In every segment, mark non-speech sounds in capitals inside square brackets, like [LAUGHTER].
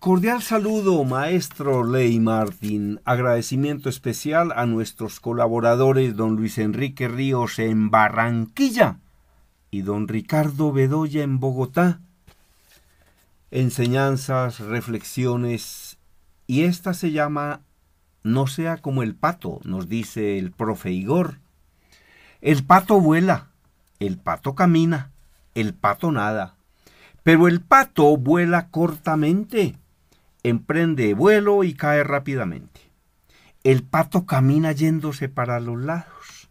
Cordial saludo, maestro Ley Martín. Agradecimiento especial a nuestros colaboradores, don Luis Enrique Ríos en Barranquilla y don Ricardo Bedoya en Bogotá. Enseñanzas, reflexiones, y esta se llama No sea como el pato, nos dice el profe Igor. El pato vuela, el pato camina, el pato nada, pero el pato vuela cortamente emprende vuelo y cae rápidamente. El pato camina yéndose para los lados.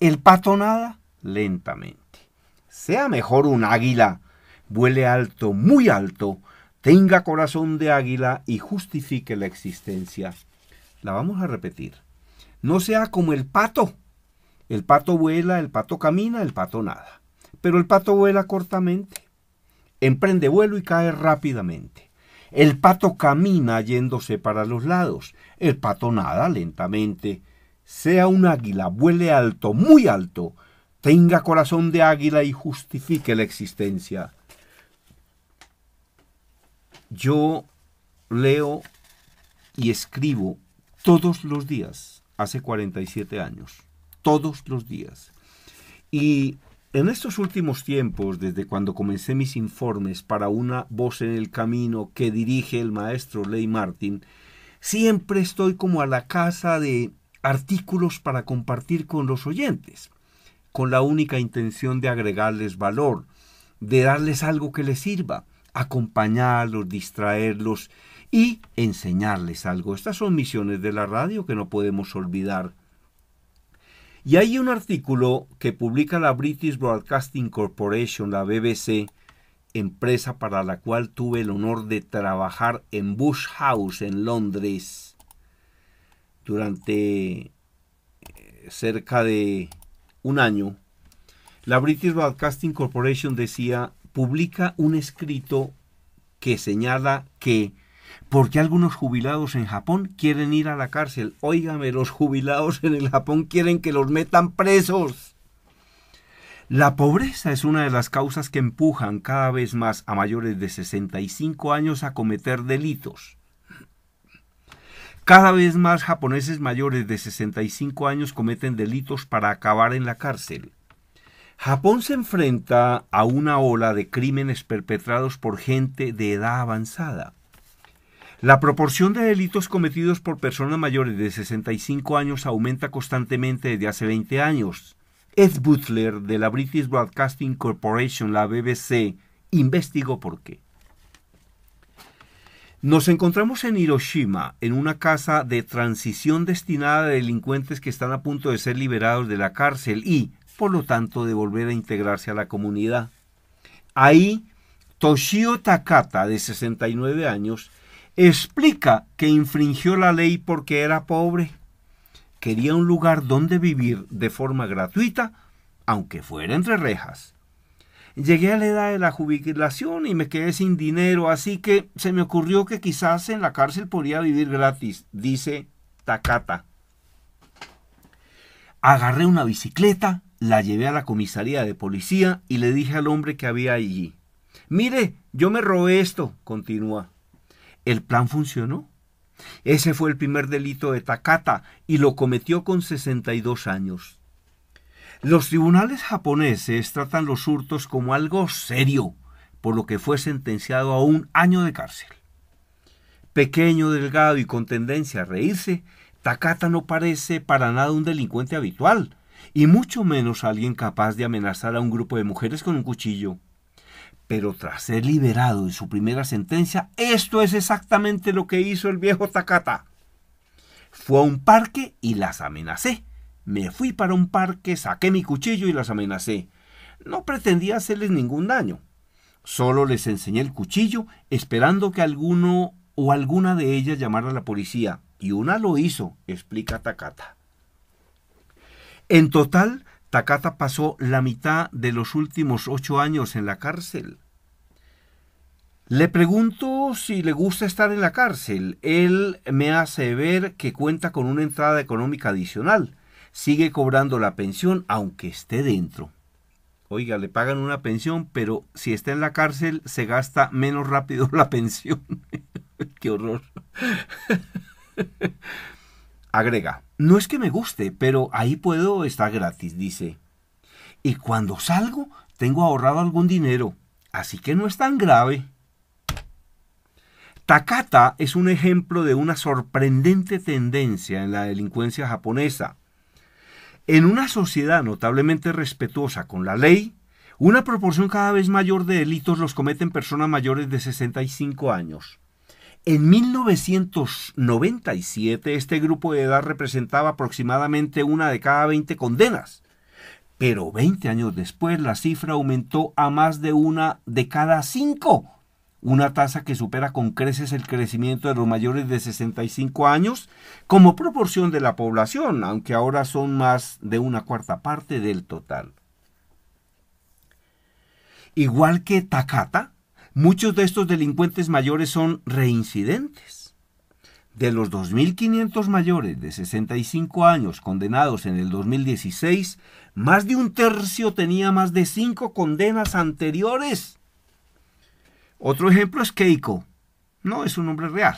El pato nada lentamente. Sea mejor un águila, vuele alto, muy alto, tenga corazón de águila y justifique la existencia. La vamos a repetir. No sea como el pato. El pato vuela, el pato camina, el pato nada. Pero el pato vuela cortamente, emprende vuelo y cae rápidamente. El pato camina yéndose para los lados. El pato nada lentamente. Sea un águila, vuele alto, muy alto. Tenga corazón de águila y justifique la existencia. Yo leo y escribo todos los días, hace 47 años, todos los días. Y en estos últimos tiempos, desde cuando comencé mis informes para una voz en el camino que dirige el maestro Ley Martin, siempre estoy como a la casa de artículos para compartir con los oyentes, con la única intención de agregarles valor, de darles algo que les sirva, acompañarlos, distraerlos y enseñarles algo. Estas son misiones de la radio que no podemos olvidar y hay un artículo que publica la British Broadcasting Corporation, la BBC, empresa para la cual tuve el honor de trabajar en Bush House, en Londres, durante eh, cerca de un año. La British Broadcasting Corporation decía, publica un escrito que señala que ¿Por qué algunos jubilados en Japón quieren ir a la cárcel? Óigame, los jubilados en el Japón quieren que los metan presos. La pobreza es una de las causas que empujan cada vez más a mayores de 65 años a cometer delitos. Cada vez más japoneses mayores de 65 años cometen delitos para acabar en la cárcel. Japón se enfrenta a una ola de crímenes perpetrados por gente de edad avanzada. La proporción de delitos cometidos por personas mayores de 65 años aumenta constantemente desde hace 20 años. Ed Butler de la British Broadcasting Corporation, la BBC, investigó por qué. Nos encontramos en Hiroshima, en una casa de transición destinada a delincuentes que están a punto de ser liberados de la cárcel y, por lo tanto, de volver a integrarse a la comunidad. Ahí, Toshio Takata, de 69 años, explica que infringió la ley porque era pobre. Quería un lugar donde vivir de forma gratuita, aunque fuera entre rejas. Llegué a la edad de la jubilación y me quedé sin dinero, así que se me ocurrió que quizás en la cárcel podía vivir gratis, dice Takata. Agarré una bicicleta, la llevé a la comisaría de policía y le dije al hombre que había allí. Mire, yo me robé esto, continúa. El plan funcionó. Ese fue el primer delito de Takata y lo cometió con 62 años. Los tribunales japoneses tratan los hurtos como algo serio, por lo que fue sentenciado a un año de cárcel. Pequeño, delgado y con tendencia a reírse, Takata no parece para nada un delincuente habitual, y mucho menos alguien capaz de amenazar a un grupo de mujeres con un cuchillo. Pero tras ser liberado de su primera sentencia, esto es exactamente lo que hizo el viejo Takata. Fue a un parque y las amenacé. Me fui para un parque, saqué mi cuchillo y las amenacé. No pretendía hacerles ningún daño. Solo les enseñé el cuchillo esperando que alguno o alguna de ellas llamara a la policía. Y una lo hizo, explica Takata. En total, Takata pasó la mitad de los últimos ocho años en la cárcel. Le pregunto si le gusta estar en la cárcel. Él me hace ver que cuenta con una entrada económica adicional. Sigue cobrando la pensión aunque esté dentro. Oiga, le pagan una pensión, pero si está en la cárcel se gasta menos rápido [LAUGHS] la pensión. Qué horror. [LAUGHS] Agrega. No es que me guste, pero ahí puedo estar gratis, dice. Y cuando salgo, tengo ahorrado algún dinero, así que no es tan grave. Takata es un ejemplo de una sorprendente tendencia en la delincuencia japonesa. En una sociedad notablemente respetuosa con la ley, una proporción cada vez mayor de delitos los cometen personas mayores de 65 años. En 1997 este grupo de edad representaba aproximadamente una de cada 20 condenas, pero 20 años después la cifra aumentó a más de una de cada cinco. una tasa que supera con creces el crecimiento de los mayores de 65 años como proporción de la población, aunque ahora son más de una cuarta parte del total. Igual que Takata, Muchos de estos delincuentes mayores son reincidentes. De los 2.500 mayores de 65 años condenados en el 2016, más de un tercio tenía más de cinco condenas anteriores. Otro ejemplo es Keiko. No es un hombre real.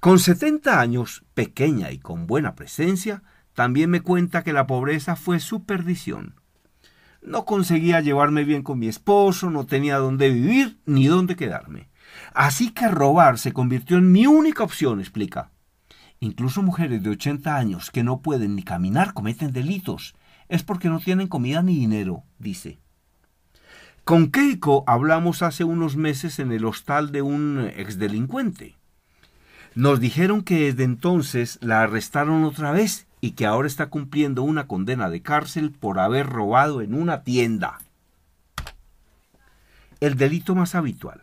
Con 70 años, pequeña y con buena presencia, también me cuenta que la pobreza fue su perdición. No conseguía llevarme bien con mi esposo, no tenía dónde vivir ni dónde quedarme. Así que robar se convirtió en mi única opción, explica. Incluso mujeres de 80 años que no pueden ni caminar cometen delitos. Es porque no tienen comida ni dinero, dice. Con Keiko hablamos hace unos meses en el hostal de un exdelincuente. Nos dijeron que desde entonces la arrestaron otra vez y que ahora está cumpliendo una condena de cárcel por haber robado en una tienda. El delito más habitual.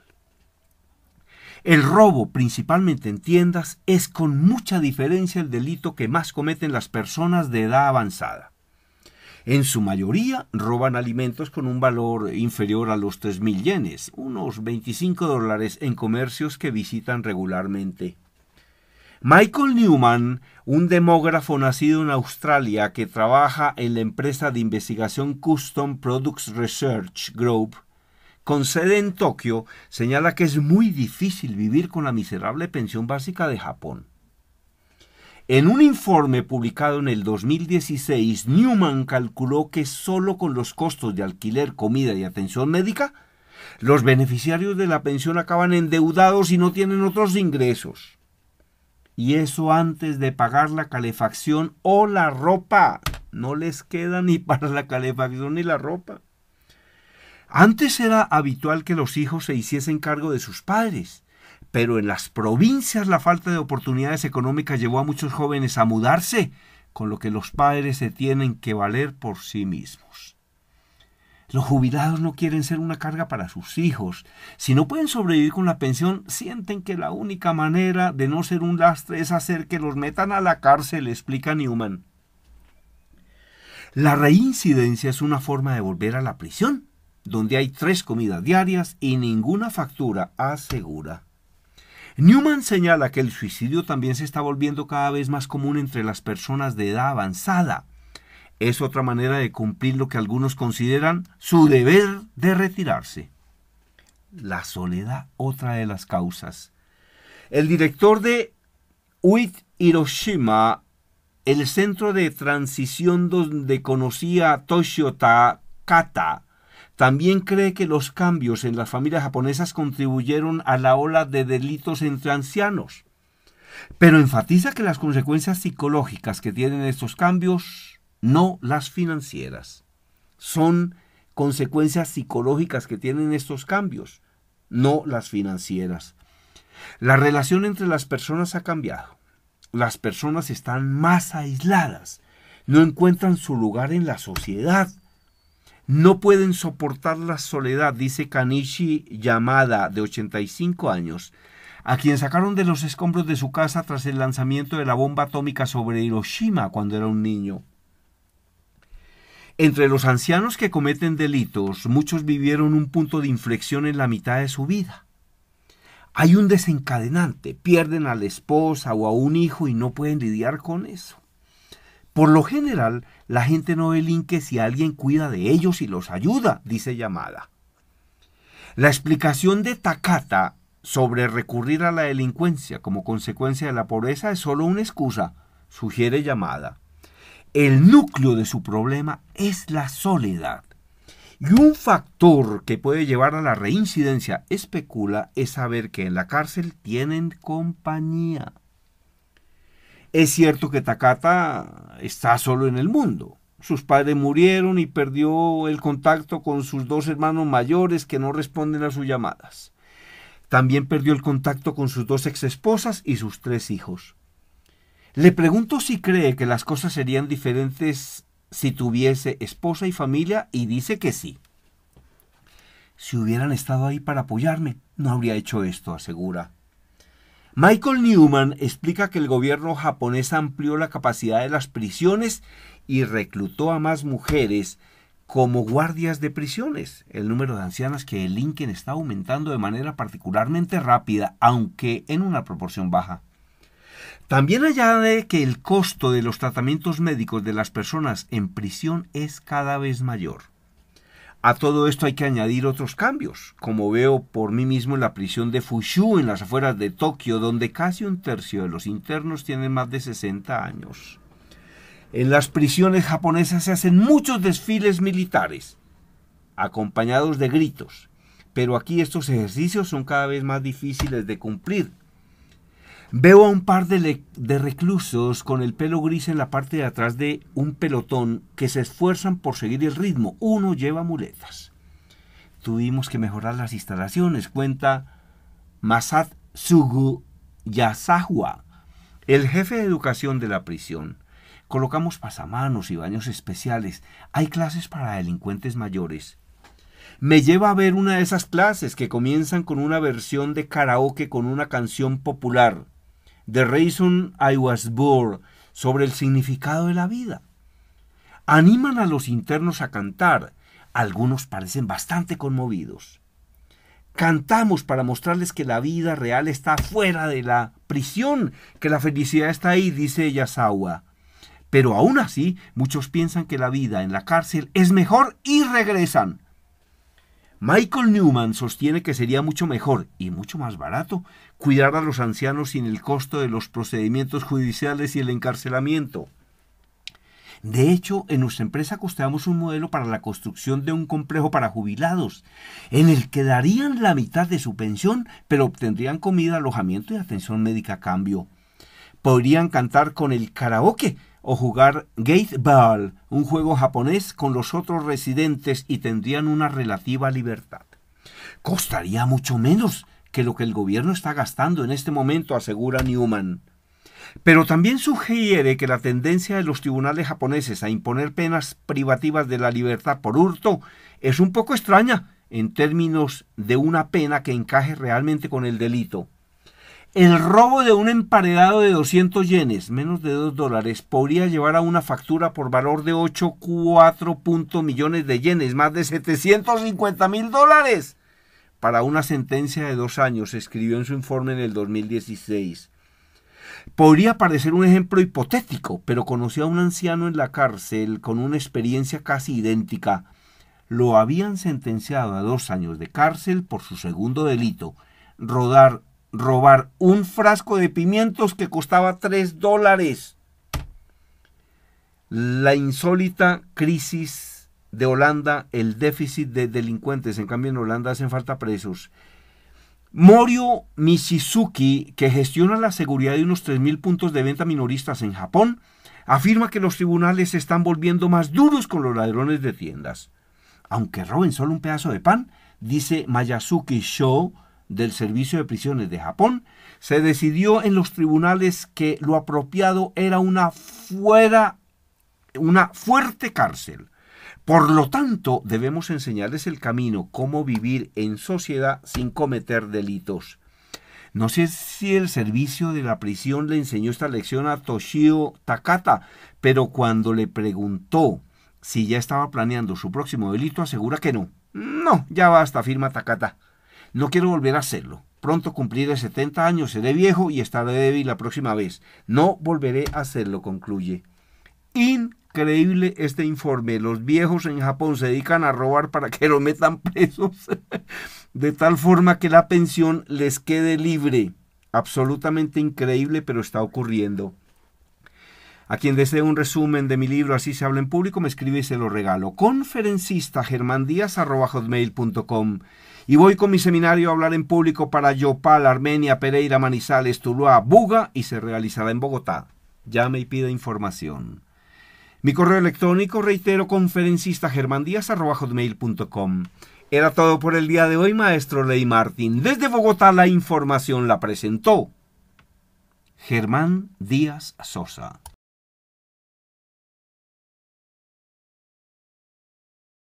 El robo, principalmente en tiendas, es con mucha diferencia el delito que más cometen las personas de edad avanzada. En su mayoría roban alimentos con un valor inferior a los 3.000 yenes, unos 25 dólares en comercios que visitan regularmente. Michael Newman, un demógrafo nacido en Australia que trabaja en la empresa de investigación Custom Products Research Group, con sede en Tokio, señala que es muy difícil vivir con la miserable pensión básica de Japón. En un informe publicado en el 2016, Newman calculó que solo con los costos de alquiler, comida y atención médica, los beneficiarios de la pensión acaban endeudados y no tienen otros ingresos. Y eso antes de pagar la calefacción o la ropa. No les queda ni [LAUGHS] para la calefacción ni la ropa. Antes era habitual que los hijos se hiciesen cargo de sus padres, pero en las provincias la falta de oportunidades económicas llevó a muchos jóvenes a mudarse, con lo que los padres se tienen que valer por sí mismos. Los jubilados no quieren ser una carga para sus hijos. Si no pueden sobrevivir con la pensión, sienten que la única manera de no ser un lastre es hacer que los metan a la cárcel, explica Newman. La reincidencia es una forma de volver a la prisión, donde hay tres comidas diarias y ninguna factura asegura. Newman señala que el suicidio también se está volviendo cada vez más común entre las personas de edad avanzada es otra manera de cumplir lo que algunos consideran su deber de retirarse. La soledad, otra de las causas. El director de UIT Hiroshima, el centro de transición donde conocía a Toshio Takata, también cree que los cambios en las familias japonesas contribuyeron a la ola de delitos entre ancianos, pero enfatiza que las consecuencias psicológicas que tienen estos cambios no las financieras. Son consecuencias psicológicas que tienen estos cambios, no las financieras. La relación entre las personas ha cambiado. Las personas están más aisladas, no encuentran su lugar en la sociedad, no pueden soportar la soledad, dice Kanishi Yamada, de 85 años, a quien sacaron de los escombros de su casa tras el lanzamiento de la bomba atómica sobre Hiroshima cuando era un niño. Entre los ancianos que cometen delitos, muchos vivieron un punto de inflexión en la mitad de su vida. Hay un desencadenante, pierden a la esposa o a un hijo y no pueden lidiar con eso. Por lo general, la gente no delinque si alguien cuida de ellos y los ayuda, dice Llamada. La explicación de Takata sobre recurrir a la delincuencia como consecuencia de la pobreza es solo una excusa, sugiere Llamada el núcleo de su problema es la soledad. Y un factor que puede llevar a la reincidencia especula es saber que en la cárcel tienen compañía. Es cierto que Takata está solo en el mundo. Sus padres murieron y perdió el contacto con sus dos hermanos mayores que no responden a sus llamadas. También perdió el contacto con sus dos ex esposas y sus tres hijos. Le pregunto si cree que las cosas serían diferentes si tuviese esposa y familia y dice que sí. Si hubieran estado ahí para apoyarme, no habría hecho esto, asegura. Michael Newman explica que el gobierno japonés amplió la capacidad de las prisiones y reclutó a más mujeres como guardias de prisiones. El número de ancianas que delinquen está aumentando de manera particularmente rápida, aunque en una proporción baja. También añade que el costo de los tratamientos médicos de las personas en prisión es cada vez mayor. A todo esto hay que añadir otros cambios, como veo por mí mismo en la prisión de Fushu, en las afueras de Tokio, donde casi un tercio de los internos tienen más de 60 años. En las prisiones japonesas se hacen muchos desfiles militares, acompañados de gritos, pero aquí estos ejercicios son cada vez más difíciles de cumplir, Veo a un par de, reclusos con el pelo gris en la parte de atrás de un pelotón que se esfuerzan por seguir el ritmo. Uno lleva muletas. Tuvimos que mejorar las instalaciones, cuenta Masat Sugu Yasahua, el jefe de educación de la prisión. Colocamos pasamanos y baños especiales. Hay clases para delincuentes mayores me lleva a ver una de esas clases que comienzan con una versión de karaoke con una canción popular. The Reason I Was Born, sobre el significado de la vida. Animan a los internos a cantar. Algunos parecen bastante conmovidos. Cantamos para mostrarles que la vida real está fuera de la prisión, que la felicidad está ahí, dice Yasawa. Pero aún así, muchos piensan que la vida en la cárcel es mejor y regresan. Michael Newman sostiene que sería mucho mejor y mucho más barato cuidar a los ancianos sin el costo de los procedimientos judiciales y el encarcelamiento. De hecho, en nuestra empresa costeamos un modelo para la construcción de un complejo para jubilados, en el que darían la mitad de su pensión, pero obtendrían comida, alojamiento y atención médica a cambio. Podrían cantar con el karaoke, o jugar Ball, un juego japonés con los otros residentes y tendrían una relativa libertad. Costaría mucho menos que lo que el gobierno está gastando en este momento, asegura Newman. Pero también sugiere que la tendencia de los tribunales japoneses a imponer penas privativas de la libertad por hurto es un poco extraña en términos de una pena que encaje realmente con el delito. El robo de un emparedado de 200 yenes, menos de 2 dólares, podría llevar a una factura por valor de 8,4 millones de yenes, más de 750 mil dólares, para una sentencia de dos años, escribió en su informe en el 2016. Podría parecer un ejemplo hipotético, pero conocí a un anciano en la cárcel con una experiencia casi idéntica. Lo habían sentenciado a dos años de cárcel por su segundo delito, rodar robar un frasco de pimientos que costaba 3 dólares. La insólita crisis de Holanda, el déficit de delincuentes, en cambio en Holanda hacen falta presos. Morio Michizuki, que gestiona la seguridad de unos 3.000 puntos de venta minoristas en Japón, afirma que los tribunales se están volviendo más duros con los ladrones de tiendas. Aunque roben solo un pedazo de pan, dice Mayasuki Show, del Servicio de Prisiones de Japón, se decidió en los tribunales que lo apropiado era una fuera una fuerte cárcel. Por lo tanto, debemos enseñarles el camino, cómo vivir en sociedad sin cometer delitos. No sé si el servicio de la prisión le enseñó esta lección a Toshio Takata, pero cuando le preguntó si ya estaba planeando su próximo delito, asegura que no. No, ya basta, afirma Takata. No quiero volver a hacerlo. Pronto cumpliré 70 años, seré viejo y estaré débil la próxima vez. No volveré a hacerlo, concluye. Increíble este informe. Los viejos en Japón se dedican a robar para que lo metan presos, [LAUGHS] de tal forma que la pensión les quede libre. Absolutamente increíble, pero está ocurriendo. A quien desee un resumen de mi libro Así se habla en público, me escribe y se lo regalo. Conferencista hotmail.com Y voy con mi seminario a hablar en público para Yopal, Armenia, Pereira, Manizales, Tuluá, Buga y se realizará en Bogotá. Llame y pida información. Mi correo electrónico, reitero, conferencista hotmail.com Era todo por el día de hoy, maestro Ley Martín. Desde Bogotá la información la presentó Germán Díaz Sosa.